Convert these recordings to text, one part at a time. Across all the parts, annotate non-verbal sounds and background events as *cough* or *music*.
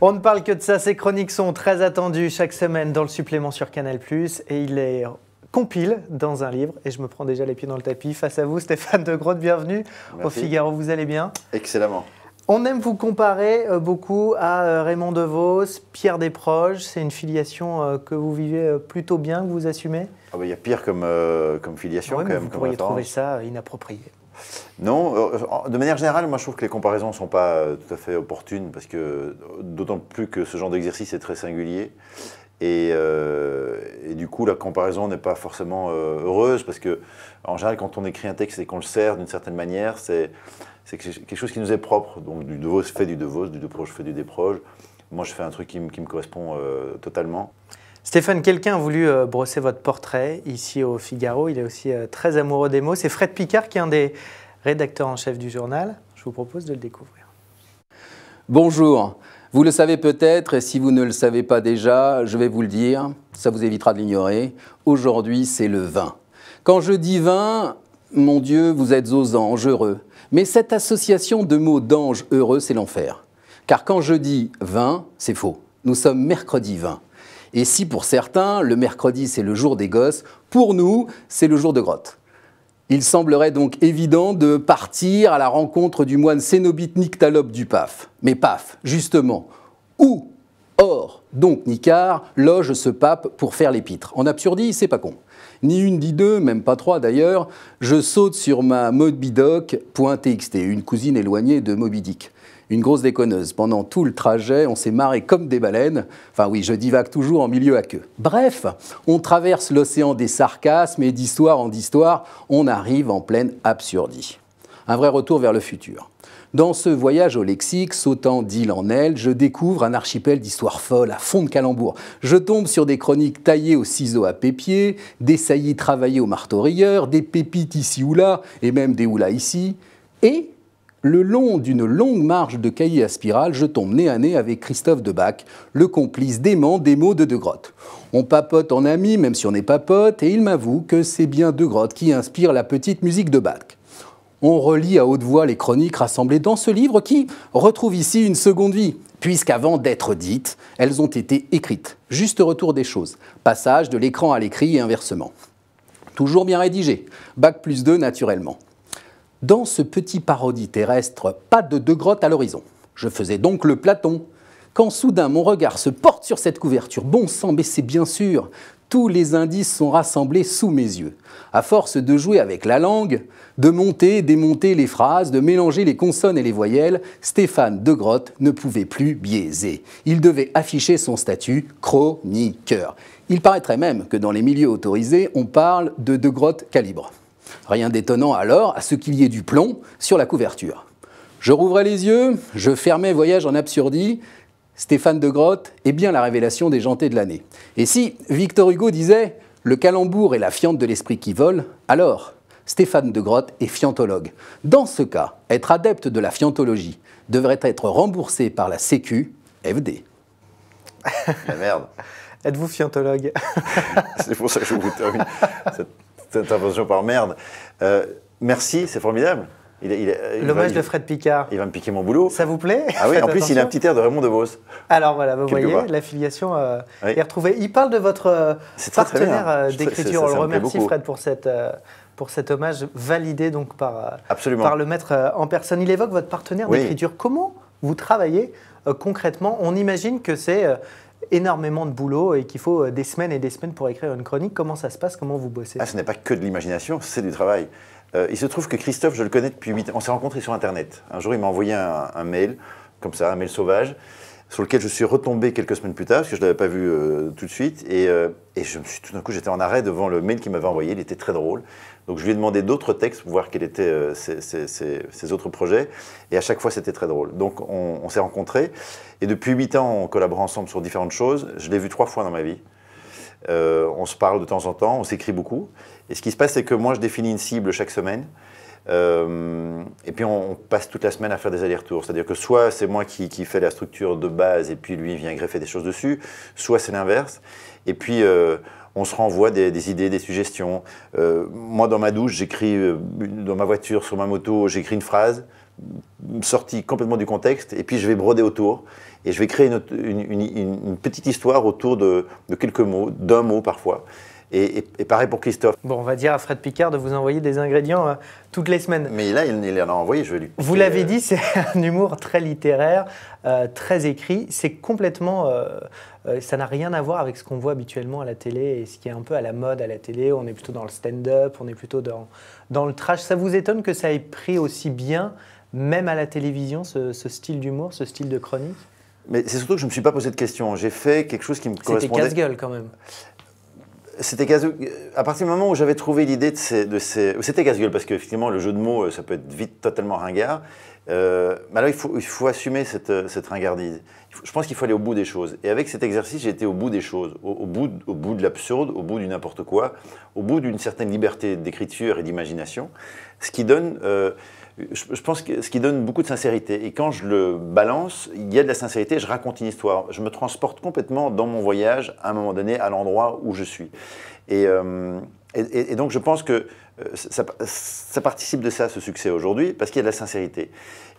On ne parle que de ça, ces chroniques sont très attendues chaque semaine dans le supplément sur Canal+, et il les compile dans un livre et je me prends déjà les pieds dans le tapis. Face à vous, Stéphane de Grotte, bienvenue au Figaro, vous allez bien Excellemment. On aime vous comparer euh, beaucoup à euh, Raymond DeVos, Pierre Desproges. C'est une filiation euh, que vous vivez plutôt bien, que vous assumez ah bah, Il y a pire comme, comme filiation quand même. Vous pourriez trouver ça inapproprié. Non, euh, de manière générale, moi je trouve que les comparaisons ne sont pas euh, tout à fait opportunes, parce que euh, d'autant plus que ce genre d'exercice est très singulier. Et, du coup, la comparaison n'est pas forcément heureuse parce que, en général, quand on écrit un texte et qu'on le sert d'une certaine manière, c'est quelque chose qui nous est propre. Donc, du Devos fait du Devos, du Deproche fait du déproche. Moi, je fais un truc qui, qui me correspond totalement. Stéphane, quelqu'un a voulu euh, brosser votre portrait ici au Figaro. Il est aussi euh, très amoureux des mots. C'est Fred Picard qui est un des rédacteurs en chef du journal. Je vous propose de le découvrir. Bonjour. Vous le savez peut-être, et si vous ne le savez pas déjà, je vais vous le dire, ça vous évitera de l'ignorer. Aujourd'hui, c'est le vin. Quand je dis vin, mon Dieu, vous êtes aux anges heureux. Mais cette association de mots d'anges heureux, c'est l'enfer. Car quand je dis vin, c'est faux. Nous sommes mercredi 20. Et si pour certains, le mercredi c'est le jour des gosses, pour nous, c'est le jour de grotte. Il semblerait donc évident de partir à la rencontre du moine cénobite Nyctalope du Paf. Mais Paf, justement, où, or, donc Nicar loge ce pape pour faire l'épître En absurdie, c'est pas con. Ni une, ni deux, même pas trois d'ailleurs, je saute sur ma Moby une cousine éloignée de Moby une grosse déconneuse. Pendant tout le trajet, on s'est marré comme des baleines. Enfin oui, je divague toujours en milieu à queue. Bref, on traverse l'océan des sarcasmes et d'histoire en histoire, on arrive en pleine absurdie. Un vrai retour vers le futur. Dans ce voyage au lexique, sautant d'île en aile, je découvre un archipel d'histoires folles à fond de calembour. Je tombe sur des chroniques taillées au ciseau à pépier, des saillies travaillées au marteau des pépites ici ou là, et même des houlas ici. Et le long d'une longue marche de cahiers à spirale, je tombe nez à nez avec Christophe Debac, le complice dément des mots de De Grotte. On papote en ami, même si on n'est pas et il m'avoue que c'est bien De Grotte qui inspire la petite musique de Bach. On relit à haute voix les chroniques rassemblées dans ce livre qui retrouve ici une seconde vie, puisqu'avant d'être dites, elles ont été écrites. Juste retour des choses, passage de l'écran à l'écrit et inversement. Toujours bien rédigé, Bach plus 2 naturellement. Dans ce petit parodie terrestre, pas de deux grottes à l'horizon. Je faisais donc le Platon. Quand soudain mon regard se porte sur cette couverture, bon sang, mais c'est bien sûr, tous les indices sont rassemblés sous mes yeux. À force de jouer avec la langue, de monter, démonter les phrases, de mélanger les consonnes et les voyelles, Stéphane de Grotte ne pouvait plus biaiser. Il devait afficher son statut chroniqueur. Il paraîtrait même que dans les milieux autorisés, on parle de de Grotte calibre. Rien d'étonnant alors à ce qu'il y ait du plomb sur la couverture. Je rouvrais les yeux, je fermais Voyage en absurdie. Stéphane de Grotte est bien la révélation des jantés de l'année. Et si Victor Hugo disait Le calembour est la fiente de l'esprit qui vole, alors Stéphane de Grotte est fiantologue. Dans ce cas, être adepte de la fiantologie devrait être remboursé par la Sécu FD. *laughs* la merde. Êtes-vous fiantologue *laughs* C'est pour ça que je vous termine cette intervention par merde. Euh, merci, c'est formidable. Il, L'hommage de Fred Picard. Il va me piquer mon boulot. Ça vous plaît Ah oui, en plus, il a un petit air de Raymond DeVos. Alors voilà, vous voyez, l'affiliation euh, est retrouvée. Il parle de votre euh, partenaire d'écriture. On le remercie, Fred, pour, cette, pour cet hommage validé donc par, par le maître en personne. Il évoque votre partenaire d'écriture. Comment vous travaillez concrètement On imagine que c'est énormément de boulot et qu'il faut euh, des semaines et des semaines pour écrire une chronique. Comment ça se passe Comment vous bossez ah, Ce n'est pas que de l'imagination, c'est du travail. Euh, il se trouve que Christophe, je le connais depuis 8 ans. On s'est rencontrés sur Internet. Un jour, il m'a envoyé un, un, mail, comme ça, un mail sauvage sur lequel je suis retombé quelques semaines plus tard, parce que je ne l'avais pas vu euh, tout de suite. Euh, et, je me suis, tout d'un coup, j'étais en arrêt devant le mail qu'il m'avait envoyé. Il était très drôle. Donc je lui ai demandé d'autres textes pour voir quels étaient euh, ses, autres projets. Et à chaque fois, c'était très drôle. Donc on, on s'est rencontrés. Et depuis huit ans, on collabore ensemble sur différentes choses. Je l'ai vu trois fois dans ma vie. on se parle de temps en temps, on s'écrit beaucoup. Et ce qui se passe, c'est que moi, je définis une cible chaque semaine. Euh, et puis on, passe toute la semaine à faire des allers-retours. C'est-à-dire que soit c'est moi qui, qui fais la structure de base et puis lui vient greffer des choses dessus, soit c'est l'inverse. Et puis euh, on se renvoie des, idées, des suggestions. Euh, moi dans ma douche, j'écris dans ma voiture, sur ma moto, j'écris une phrase sortie complètement du contexte et puis je vais broder autour et je vais créer une, petite histoire autour de quelques mots, d'un mot parfois. Et, pareil pour Christophe. Bon, on va dire à Fred Picard de vous envoyer des ingrédients euh, toutes les semaines. Mais là, il, il en a envoyé, je vais lui. Vous l'avez euh. dit, c'est *laughs* un humour très littéraire, euh, très écrit. C'est complètement. ça n'a rien à voir avec ce qu'on voit habituellement à la télé et ce qui est un peu à la mode à la télé. On est plutôt dans le stand-up, on est plutôt dans, dans le trash. Ça vous étonne que ça ait pris aussi bien, même à la télévision, ce, style d'humour, ce style de chronique mais c'est surtout que je ne me suis pas posé de question. J'ai fait quelque chose qui me correspondait. C'était casse-gueule quand même c'était casse-gueule. À partir du moment où j'avais trouvé l'idée de ces. De C'était parce qu'effectivement, le jeu de mots, euh, ça peut être vite totalement ringard. Euh, mais alors, il faut, assumer cette, euh, ringardise. je pense qu'il faut aller au bout des choses. Et avec cet exercice, j'étais au bout des choses, au, bout, de l'absurde, au bout du n'importe quoi, au bout d'une certaine liberté d'écriture et d'imagination, ce qui donne je, pense que ce qui donne beaucoup de sincérité. Et quand je le balance, il y a de la sincérité, je raconte une histoire. Je me transporte complètement dans mon voyage, à un moment donné, à l'endroit où je suis. Et, euh, donc je pense que euh, ça, participe de ça, ce succès aujourd'hui, parce qu'il y a de la sincérité.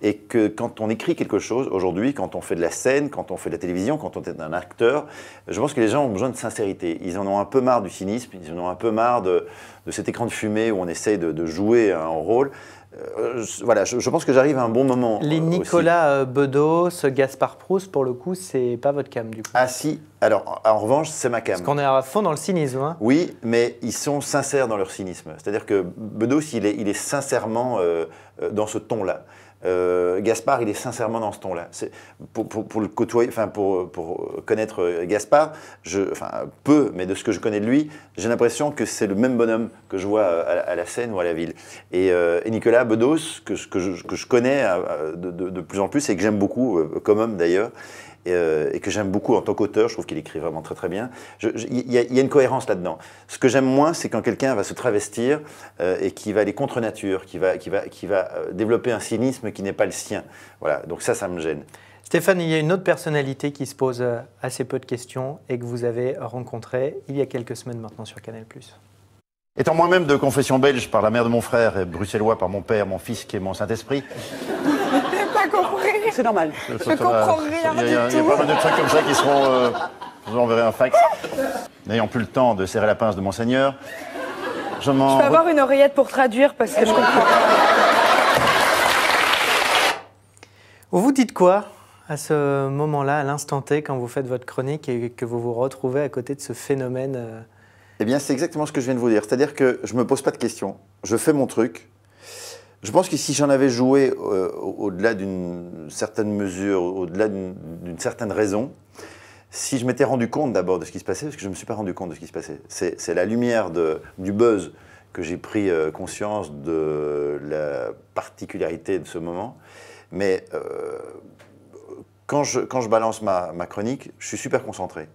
Et que quand on écrit quelque chose aujourd'hui, quand on fait de la scène, quand on fait de la télévision, quand on est un acteur, je pense que les gens ont besoin de sincérité. Ils en ont un peu marre du cynisme, ils en ont un peu marre de, cet écran de fumée où on essaye de jouer un rôle. Euh, voilà, je, pense que j'arrive à un bon moment. Les euh, Nicolas euh, Bedos, Gaspard Proust, pour le coup, c'est pas votre cam du coup. Ah si, alors en, revanche, c'est ma cam. Parce qu'on est à fond dans le cynisme. Hein. Oui, mais ils sont sincères dans leur cynisme. C'est-à-dire que Bedos, il est, sincèrement dans ce ton-là. Euh, Gaspard, il est sincèrement dans ce ton-là. Pour, pour, le côtoyer, enfin pour, connaître euh, Gaspard, je, peu, mais de ce que je connais de lui, j'ai l'impression que c'est le même bonhomme que je vois euh, à, la scène ou à la ville. Et, Nicolas Bedos, que, je, connais de, plus en plus et que j'aime beaucoup, comme homme d'ailleurs, euh, et, que j'aime beaucoup en tant qu'auteur. Je trouve qu'il écrit vraiment très très bien. Il y, a une cohérence là-dedans. Ce que j'aime moins, c'est quand quelqu'un va se travestir euh, et qui va aller contre nature, qui va, qui va, qui va euh, développer un cynisme qui n'est pas le sien. Voilà, donc ça, ça me gêne. Stéphane, il y a une autre personnalité qui se pose assez peu de questions et que vous avez rencontrée il y a quelques semaines maintenant sur Canal+. Étant moi-même de confession belge par la mère de mon frère et bruxellois par mon père, mon fils qui est mon Saint-Esprit, c'est normal. Je comprends rien Il y, a, y pas mal de trucs comme ça qui seront. Euh, vous enverrai un fax. N'ayant plus le temps de serrer la pince de Monseigneur, je m'en. Je peux avoir une oreillette pour traduire parce que je comprends. Vous vous dites quoi à ce moment-là, à l'instant T, quand vous faites votre chronique et que vous vous retrouvez à côté de ce phénomène Et euh, Eh bien, c'est exactement ce que je viens de vous dire. C'est-à-dire que je ne me pose pas de questions. Je fais mon truc, je pense que si j'en avais joué euh, au-delà d'une certaine mesure, au-delà d'une certaine raison, si je m'étais rendu compte d'abord de ce qui se passait, parce que je ne me suis pas rendu compte de ce qui se passait, c'est la lumière de, du buzz que j'ai pris euh, conscience de la particularité de ce moment. Mais euh, quand, je, quand, je, balance ma, ma, chronique, je suis super concentré.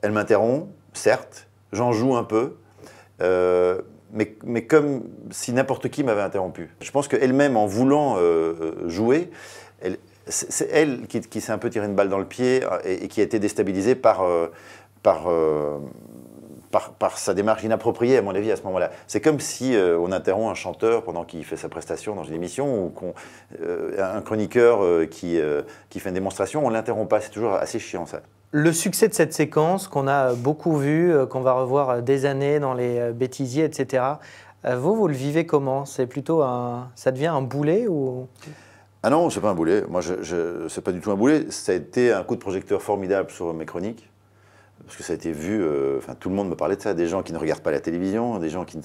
Elle m'interrompt, certes, j'en joue un peu mais, comme si n'importe qui m'avait interrompu. Je pense qu'elle-même, en voulant euh, euh, jouer, c'est elle qui, s'est un peu tiré une balle dans le pied euh, et, qui a été déstabilisée par, par, sa démarche inappropriée, à mon avis, à ce moment-là. C'est comme si on interrompt un chanteur pendant qu'il fait sa prestation dans une émission ou un chroniqueur qui, qui fait une démonstration, on ne l'interrompt pas. C'est toujours assez chiant, ça. Le succès de cette séquence qu'on a beaucoup vu, euh, qu'on va revoir euh, des années dans les euh, bêtisiers, etc. Vous, vous le vivez comment C'est plutôt un, ça devient un boulet ou Ah non, c'est pas un boulet. Moi, je, je c'est pas du tout un boulet. Ça a été un coup de projecteur formidable sur mes chroniques parce que ça a été vu, euh, enfin tout le monde me parlait de ça, des gens qui ne regardent pas la télévision, des gens qui,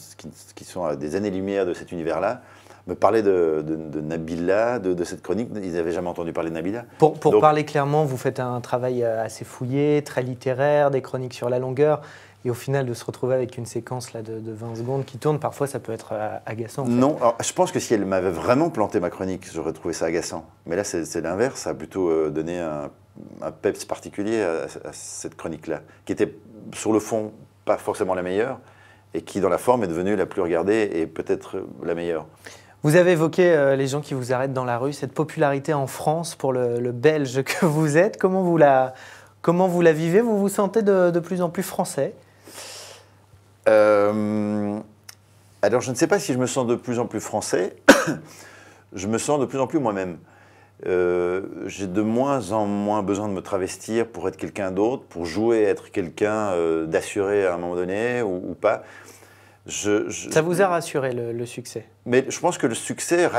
sont à des années-lumière de cet univers-là, me parlaient de, Nabila, de, cette chronique, ils n'avaient jamais entendu parler de Nabila. Pour, parler clairement, vous faites un travail euh, assez fouillé, très littéraire, des chroniques sur la longueur. Et au final, de se retrouver avec une séquence là, de, 20 secondes qui tourne, parfois, ça peut être euh, agaçant. Non, je pense que si elle m'avait vraiment planté ma chronique, j'aurais trouvé ça agaçant. Mais là, c'est l'inverse. Ça a plutôt euh, donné un, peps particulier à, cette chronique-là, qui était sur le fond pas forcément la meilleure, et qui, dans la forme, est devenue la plus regardée et peut-être euh, la meilleure. Vous avez évoqué les gens qui vous arrêtent dans la rue, cette popularité en France pour le, Belge *laughs* que vous êtes. Comment vous la, comment vous la vivez Vous vous sentez de plus en plus français euh, alors, je ne sais pas si je me sens de plus en plus français. *coughs* je me sens de plus en plus moi-même. Euh, j'ai de moins en moins besoin de me travestir pour être quelqu'un d'autre, pour jouer être quelqu'un d'assurer euh, d'assuré à un moment donné ou, pas. Ça vous a rassuré le, succès Mais je pense que le succès,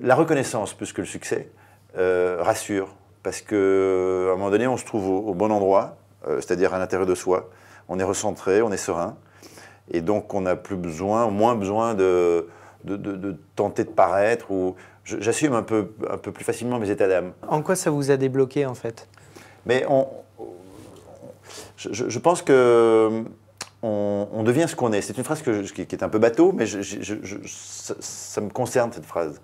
la reconnaissance plus que le succès, rassure. Parce qu'à un moment donné, on se trouve au, bon endroit, c'est-à-dire à l'intérieur de soi on est recentré, on est serein. Et donc, on a plus besoin, moins besoin de, de, tenter de paraître. ou J'assume un peu, un peu plus facilement mes états d'âme. En quoi ça vous a débloqué, en fait Mais je, pense que on, devient ce qu'on est. C'est une phrase qui, est un peu bateau, mais ça, me concerne, cette phrase.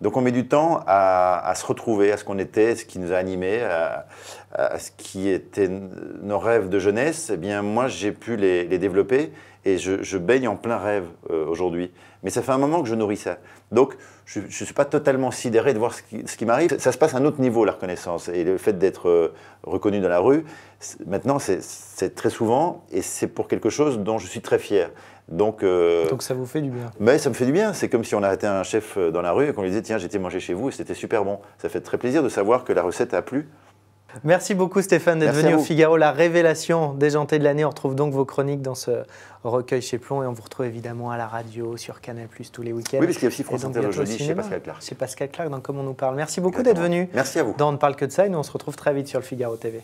Donc on met du temps à, se retrouver, à ce qu'on était, ce qui nous a animés, à, ce qui étaient nos rêves de jeunesse. Eh bien, moi, j'ai pu les, développer et je, baigne en plein rêve euh, aujourd'hui. Mais ça fait un moment que je nourris ça. Donc, je ne suis pas totalement sidéré de voir ce qui, m'arrive. Ça, se passe à un autre niveau, la reconnaissance. Et le fait d'être euh, reconnu dans la rue, maintenant, c'est très souvent, et c'est pour quelque chose dont je suis très fier. Euh, Donc, ça vous fait du bien Mais ça me fait du bien. C'est comme si on arrêtait un chef euh, dans la rue et qu'on lui disait Tiens, j'étais mangé chez vous et c'était super bon. Ça fait très plaisir de savoir que la recette a plu. Merci beaucoup Stéphane d'être venu au Figaro, la révélation déjantée de l'année. On retrouve donc vos chroniques dans ce recueil chez Plomb et on vous retrouve évidemment à la radio, sur Canal+, tous les week-ends. Oui, parce qu'il y a aussi France Inter le chez Pascal Clark. Chez Pascal Clark, dans comme on nous parle. Merci beaucoup d'être venu. Merci à vous. Dans On ne parle que de ça et nous on se retrouve très vite sur le Figaro TV.